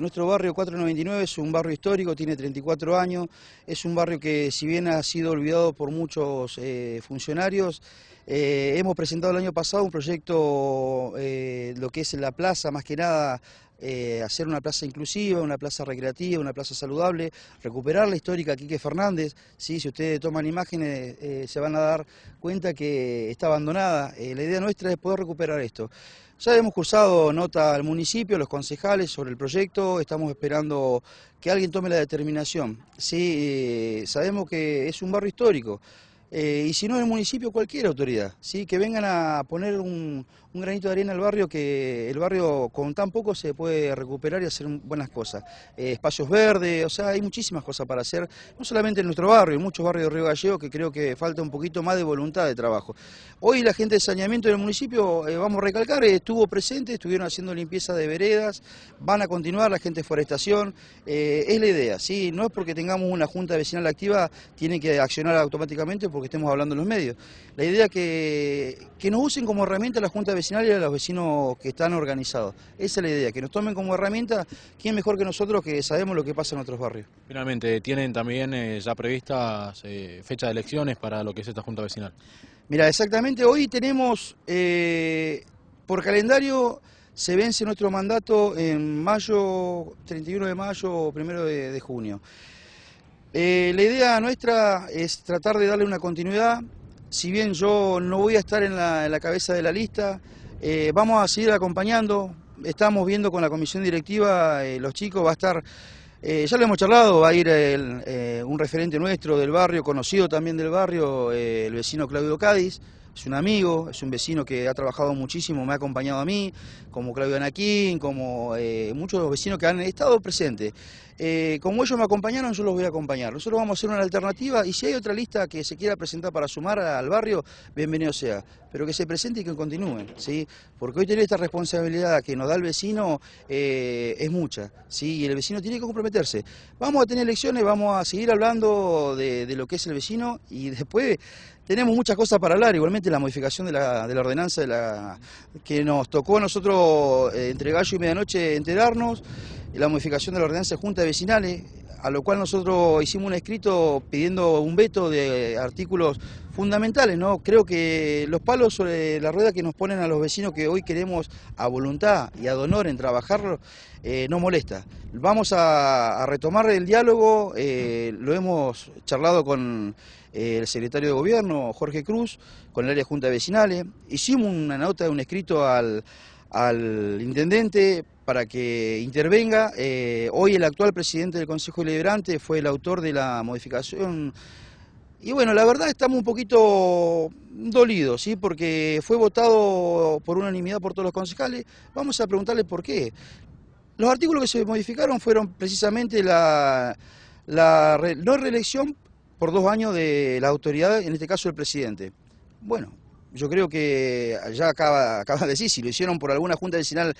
Nuestro barrio 499 es un barrio histórico, tiene 34 años, es un barrio que si bien ha sido olvidado por muchos eh, funcionarios, eh, hemos presentado el año pasado un proyecto, eh, lo que es la plaza, más que nada eh, hacer una plaza inclusiva, una plaza recreativa, una plaza saludable, recuperar la histórica Quique Fernández. ¿sí? Si ustedes toman imágenes eh, se van a dar cuenta que está abandonada. Eh, la idea nuestra es poder recuperar esto. Ya hemos cursado nota al municipio, a los concejales sobre el proyecto, estamos esperando que alguien tome la determinación. Sí, sabemos que es un barrio histórico. Eh, y si no, el municipio, cualquier autoridad, ¿sí? que vengan a poner un, granito de arena al barrio, que el barrio con tan poco se puede recuperar y hacer buenas cosas. Eh, espacios verdes, o sea, hay muchísimas cosas para hacer, no solamente en nuestro barrio, en muchos barrios de Río Gallego que creo que falta un poquito más de voluntad de trabajo. Hoy la gente de saneamiento del municipio, eh, vamos a recalcar, estuvo presente, estuvieron haciendo limpieza de veredas, van a continuar la gente de forestación, es la idea, ¿sí? no es porque tengamos una junta vecinal activa, tiene que accionar automáticamente porque estemos hablando en los medios. La idea es que, nos usen como herramienta la Junta Vecinal y a los vecinos que están organizados. Esa es la idea, que nos tomen como herramienta, quién mejor que nosotros que sabemos lo que pasa en otros barrios. Finalmente, ¿tienen también eh, ya previstas eh, fechas de elecciones para lo que es esta Junta Vecinal? Mira, exactamente, hoy tenemos, eh, por calendario, se vence nuestro mandato en mayo, 31 de mayo o 1 de junio. Eh, la idea nuestra es tratar de darle una continuidad. Si bien yo no voy a estar en la, cabeza de la lista, eh, vamos a seguir acompañando. Estamos viendo con la comisión directiva, eh, los chicos, va a estar, ya le hemos charlado, va a ir un referente nuestro del barrio, conocido también del barrio, el vecino Claudio Cádiz es un amigo, es un vecino que ha trabajado muchísimo, me ha acompañado a mí, como Claudio Anaquín, como eh, muchos de los vecinos que han estado presentes. Eh, como ellos me acompañaron, yo los voy a acompañar. Nosotros vamos a hacer una alternativa y si hay otra lista que se quiera presentar para sumar al barrio, bienvenido sea. Pero que se presente y que continúen, ¿sí? Porque hoy tener esta responsabilidad que nos da el vecino eh, es mucha, ¿sí? Y el vecino tiene que comprometerse. Vamos a tener elecciones, vamos a seguir hablando de lo que es el vecino y después tenemos muchas cosas para hablar, igualmente la modificación de la, ordenanza que nos tocó a nosotros eh, entre gallo y medianoche enterarnos, la modificación de la ordenanza de junta de vecinales, a lo cual nosotros hicimos un escrito pidiendo un veto de artículos fundamentales, ¿no? Creo que los palos sobre la rueda que nos ponen a los vecinos que hoy queremos a voluntad y a honor en trabajarlo, eh, no molesta. Vamos a, retomar el diálogo, eh, lo hemos charlado con eh, el secretario de Gobierno, Jorge Cruz, con el área de Junta Vecinales, hicimos una nota, un escrito al al intendente para que intervenga. Eh, hoy el actual presidente del Consejo Deliberante fue el autor de la modificación. Y bueno, la verdad estamos un poquito dolidos, ¿sí? porque fue votado por unanimidad por todos los concejales. Vamos a preguntarle por qué. Los artículos que se modificaron fueron precisamente la, no reelección por dos años de la autoridad, en este caso el presidente. Bueno, yo creo que ya acaba, acaba de decir, si lo hicieron por alguna junta de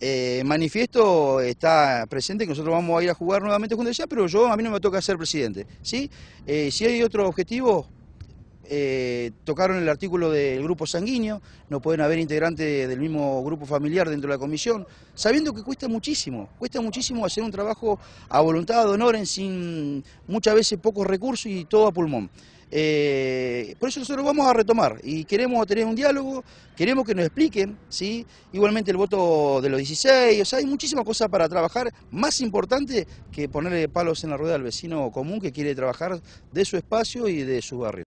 eh, manifiesto, está presente que nosotros vamos a ir a jugar nuevamente junta vecinal, pero yo a mí no me toca ser presidente. ¿sí? Eh, si hay otro objetivo, eh, tocaron el artículo del grupo sanguíneo, no pueden haber integrantes del mismo grupo familiar dentro de la comisión, sabiendo que cuesta muchísimo, cuesta muchísimo hacer un trabajo a voluntad de honor, en sin muchas veces pocos recursos y todo a pulmón. Eh, por eso nosotros vamos a retomar y queremos tener un diálogo, queremos que nos expliquen, ¿sí? igualmente el voto de los 16, o sea, hay muchísimas cosas para trabajar, más importante que ponerle palos en la rueda al vecino común que quiere trabajar de su espacio y de su barrio.